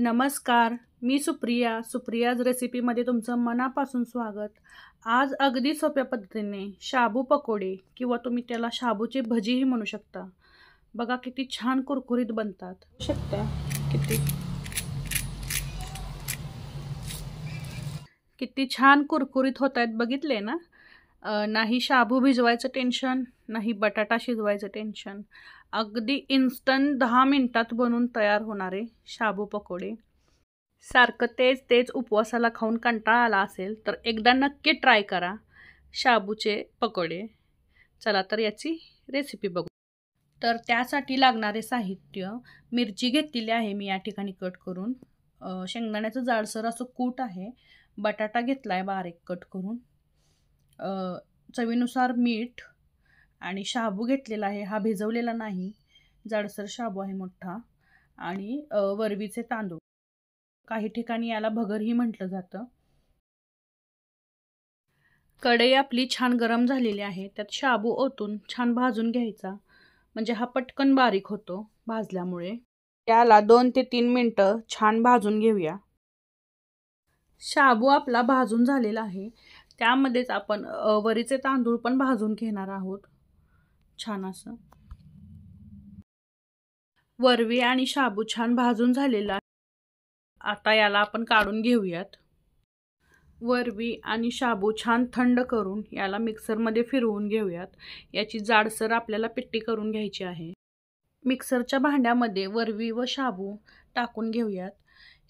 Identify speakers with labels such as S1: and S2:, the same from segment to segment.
S1: नमस्कार मी सुप्रिया सुप्रियाज रेसिपीमध्ये तुमचं मनापासून स्वागत आज अगदी सोप्या पद्धतीने शाबू पकोडे किंवा तुम्ही त्याला शाबूची भजीही म्हणू शकता बघा किती छान कुरकुरीत बनतात शकता किती किती छान कुरकुरीत होत आहेत बघितले ना नाही शाबू भिजवायचं टेन्शन नाही बटाटा शिजवायचं टेन्शन अगदी इन्स्टंट दहा मिनटात बनून तयार होणारे शाबू पकोडे सारखं तेच तेच उपवासाला खाऊन कंटाळा आला असेल तर एकदा नक्की ट्राय करा शाबूचे पकोडे चला तर याची रेसिपी बघू तर त्यासाठी लागणारे साहित्य मिरची घेतलेली आहे मी या ठिकाणी कट करून शेंगदाण्याचं जाडसर असं कूट आहे बटाटा घेतला आहे बारीक कट करून चवीनुसार मीठ आणि शाबू घेतलेला आहे हा भिजवलेला नाही जाडसर शाबू आहे मोठा आणि वरवीचे तांदूळ काही ठिकाणी याला भगरही म्हटलं जातं कढई आपली छान गरम झालेली आहे त्यात शाबू ओतून छान भाजून घ्यायचा म्हणजे हा पटकन बारीक होतो भाजल्यामुळे त्याला दोन ते तीन मिनटं छान भाजून घेऊया शाबू आपला भाजून झालेला आहे त्यामध्येच आपण वरीचे तांदूळ पण भाजून घेणार आहोत छान असं वरवी आणि शाबू छान भाजून झालेला आता याला आपण काढून घेऊयात वरवी आणि शाबू छान थंड करून याला मिक्सरमध्ये फिरवून घेऊयात याची जाडसर आपल्याला पिट्टी करून घ्यायची आहे मिक्सरच्या भांड्यामध्ये वरवी व शाबू टाकून घेऊयात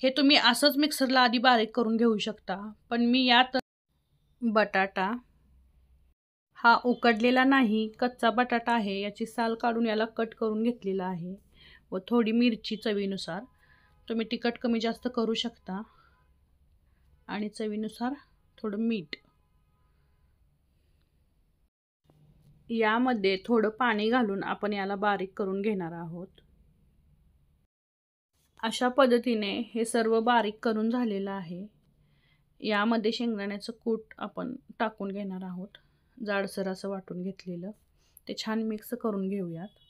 S1: हे तुम्ही असंच मिक्सरला आधी बारीक करून घेऊ शकता पण मी यात बटाटा हा उकडलेला नाही कच्चा बटाटा आहे याची साल काढून याला कट करून घेतलेला आहे व थोडी मिरची चवीनुसार तुम्ही तिखट कमी जास्त करू शकता आणि चवीनुसार थोडं मीठ यामध्ये थोडं पाणी घालून आपण याला बारीक करून घेणार आहोत अशा पद्धतीने हे सर्व बारीक करून झालेलं आहे यामध्ये शेंगदाण्याचं कूट आपण टाकून घेणार आहोत जाडसर असं वाटून घेतलेलं ते छान मिक्स करून घेऊयात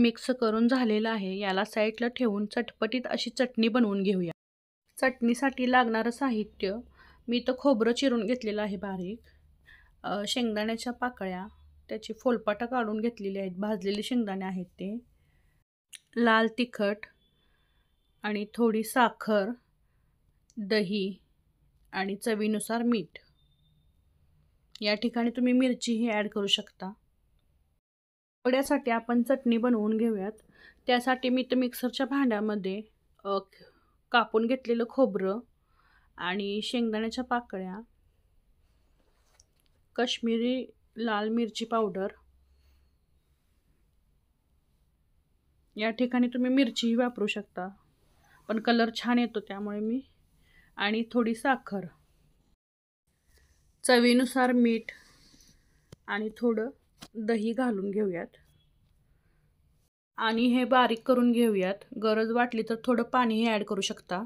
S1: मिक्स करून झालेलं आहे याला साईडला ठेवून चटपटीत अशी चटणी बनवून घेऊया चटणीसाठी लागणारं साहित्य मी तर खोबरं चिरून घेतलेलं आहे बारीक शेंगदाण्याच्या पाकळ्या त्याची फोलपाटं काढून घेतलेली आहेत भाजलेले शेंगदाणे आहेत ते लाल तिखट आणि थोडी साखर दही आणि चवीनुसार मीठ या ठिकाणी तुम्ही मिरचीही ॲड करू शकता वड्यासाठी आपण चटणी बनवून घेऊयात त्यासाठी मी तर मिक्सरच्या भांड्यामध्ये कापून घेतलेलं खोबरं आणि शेंगदाण्याच्या पाकळ्या कश्मीरी लाल मिरची पावडर या ठिकाणी तुम्ही मिरचीही वापरू शकता पण कलर छान येतो त्यामुळे मी आणि थोडी साखर चवीनुसार मीठ आणि थोडं दही घालून घेऊयात आणि हे बारीक करून घेऊयात गरज वाटली तर थोडं पाणीही ॲड करू शकता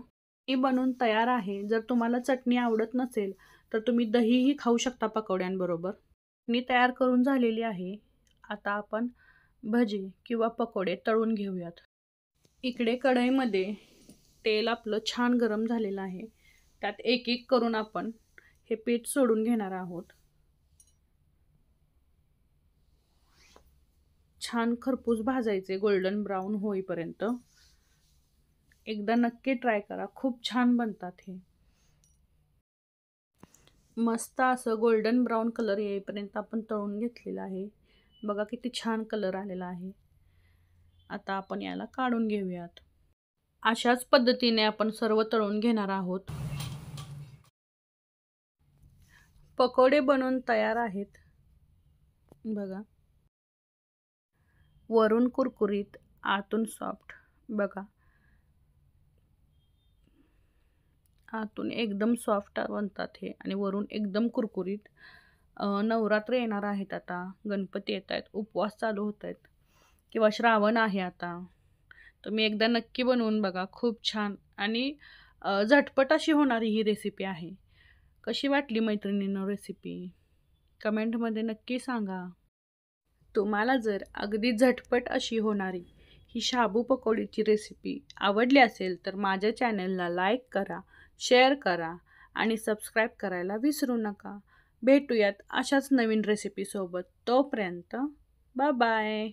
S1: ही बनवून तयार आहे जर तुम्हाला चटणी आवडत नसेल तर तुम्ही दहीही खाऊ शकता पकोड्यांबरोबर चटणी तयार करून झालेली आहे आता आपण भजी किंवा पकोडे तळून घेऊयात इकडे कढईमध्ये तेल आपलं छान गरम झालेलं आहे त्यात एक एक करून आपण हे पीठ सोडून घेणार आहोत छान खरपूस भाजायचे गोल्डन ब्राऊन होईपर्यंत एकदा नक्की ट्राय करा खूप छान बनतात हे मस्त असं गोल्डन ब्राऊन कलर येईपर्यंत आपण तळून घेतलेलं आहे बघा किती छान कलर आलेला आहे आता आपण याला काढून घेऊयात अशाच पद्धतीने आपण सर्व तळून घेणार आहोत पकोडे बनवून तयार आहेत बघा वरून कुरकुरीत आतून सॉफ्ट बघा आतून एकदम सॉफ्ट बनतात हे आणि वरून एकदम कुरकुरीत नवरात्र येणार आहेत आता गणपती येत आहेत उपवास चालू होत आहेत किंवा श्रावण आहे आता तुम्ही एकदा नक्की बनवून बघा खूप छान आणि झटपट अशी होणारी ही रेसिपी आहे कशी वाटली मैत्रिणीनं रेसिपी कमेंटमध्ये नक्की सांगा तुम्हाला जर अगदी झटपट अशी होणारी ही शाबू पकोडीची रेसिपी आवडली असेल तर माझ्या चॅनलला लाईक करा शेअर करा आणि सबस्क्राईब करायला विसरू नका भेटूयात अशाच नवीन रेसिपीसोबत तोपर्यंत बाय